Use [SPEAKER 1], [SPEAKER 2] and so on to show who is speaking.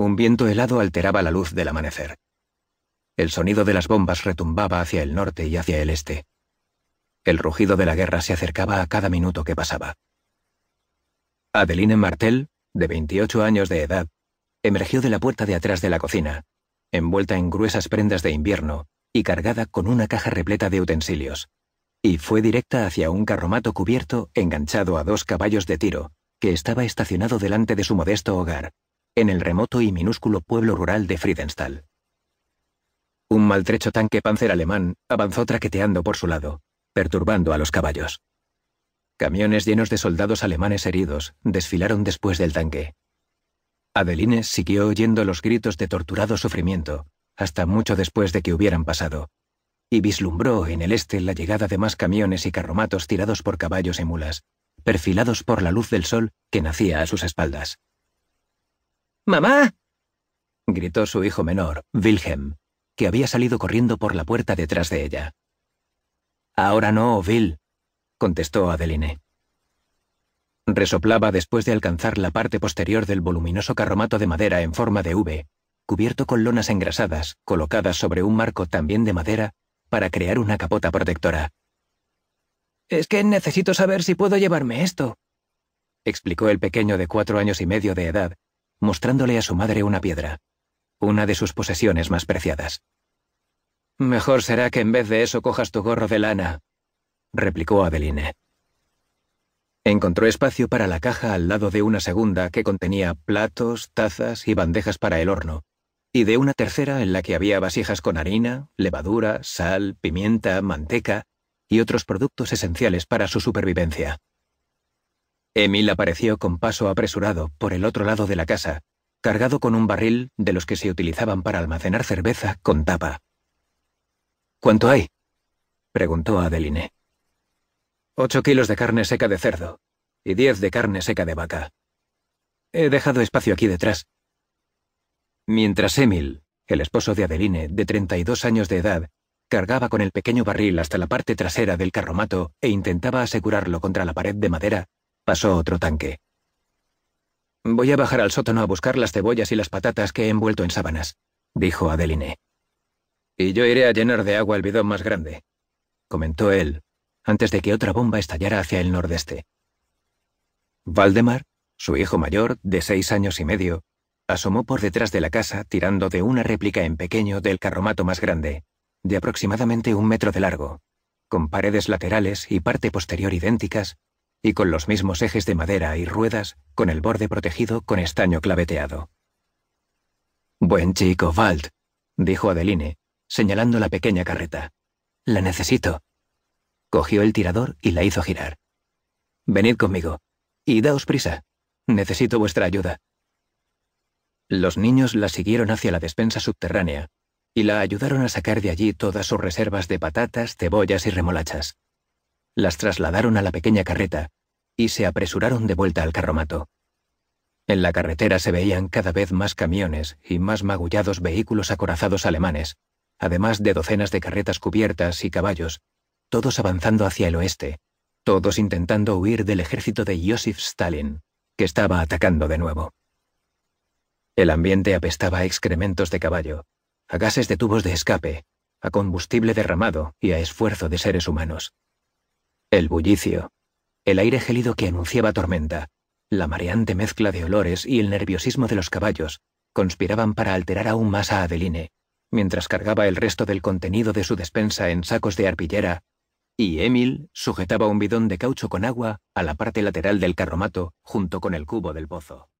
[SPEAKER 1] Un viento helado alteraba la luz del amanecer. El sonido de las bombas retumbaba hacia el norte y hacia el este. El rugido de la guerra se acercaba a cada minuto que pasaba. Adeline Martel, de 28 años de edad, emergió de la puerta de atrás de la cocina, envuelta en gruesas prendas de invierno y cargada con una caja repleta de utensilios, y fue directa hacia un carromato cubierto enganchado a dos caballos de tiro, que estaba estacionado delante de su modesto hogar, en el remoto y minúsculo pueblo rural de Friedenstahl. Un maltrecho tanque panzer alemán avanzó traqueteando por su lado, perturbando a los caballos. Camiones llenos de soldados alemanes heridos desfilaron después del tanque. Adeline siguió oyendo los gritos de torturado sufrimiento, hasta mucho después de que hubieran pasado, y vislumbró en el este la llegada de más camiones y carromatos tirados por caballos y mulas, perfilados por la luz del sol que nacía a sus espaldas. ¡Mamá! gritó su hijo menor, Wilhelm, que había salido corriendo por la puerta detrás de ella. Ahora no, Bill, contestó Adeline. Resoplaba después de alcanzar la parte posterior del voluminoso carromato de madera en forma de V, cubierto con lonas engrasadas, colocadas sobre un marco también de madera, para crear una capota protectora. Es que necesito saber si puedo llevarme esto, explicó el pequeño de cuatro años y medio de edad, mostrándole a su madre una piedra, una de sus posesiones más preciadas. Mejor será que en vez de eso cojas tu gorro de lana, replicó Adeline. Encontró espacio para la caja al lado de una segunda que contenía platos, tazas y bandejas para el horno, y de una tercera en la que había vasijas con harina, levadura, sal, pimienta, manteca y otros productos esenciales para su supervivencia. Emil apareció con paso apresurado por el otro lado de la casa, cargado con un barril de los que se utilizaban para almacenar cerveza con tapa. ¿Cuánto hay? preguntó Adeline. Ocho kilos de carne seca de cerdo y diez de carne seca de vaca. He dejado espacio aquí detrás. Mientras Emil, el esposo de Adeline, de treinta y dos años de edad, cargaba con el pequeño barril hasta la parte trasera del carromato e intentaba asegurarlo contra la pared de madera, pasó otro tanque. Voy a bajar al sótano a buscar las cebollas y las patatas que he envuelto en sábanas, dijo Adeline. Y yo iré a llenar de agua el bidón más grande, comentó él, antes de que otra bomba estallara hacia el nordeste. Valdemar, su hijo mayor, de seis años y medio, asomó por detrás de la casa tirando de una réplica en pequeño del carromato más grande, de aproximadamente un metro de largo, con paredes laterales y parte posterior idénticas y con los mismos ejes de madera y ruedas, con el borde protegido con estaño claveteado. Buen chico, Walt, dijo Adeline, señalando la pequeña carreta. La necesito. Cogió el tirador y la hizo girar. Venid conmigo, y daos prisa. Necesito vuestra ayuda. Los niños la siguieron hacia la despensa subterránea, y la ayudaron a sacar de allí todas sus reservas de patatas, cebollas y remolachas las trasladaron a la pequeña carreta y se apresuraron de vuelta al carromato. En la carretera se veían cada vez más camiones y más magullados vehículos acorazados alemanes, además de docenas de carretas cubiertas y caballos, todos avanzando hacia el oeste, todos intentando huir del ejército de Joseph Stalin, que estaba atacando de nuevo. El ambiente apestaba a excrementos de caballo, a gases de tubos de escape, a combustible derramado y a esfuerzo de seres humanos. El bullicio, el aire gélido que anunciaba tormenta, la mareante mezcla de olores y el nerviosismo de los caballos conspiraban para alterar aún más a Adeline, mientras cargaba el resto del contenido de su despensa en sacos de arpillera, y Emil sujetaba un bidón de caucho con agua a la parte lateral del carromato junto con el cubo del pozo.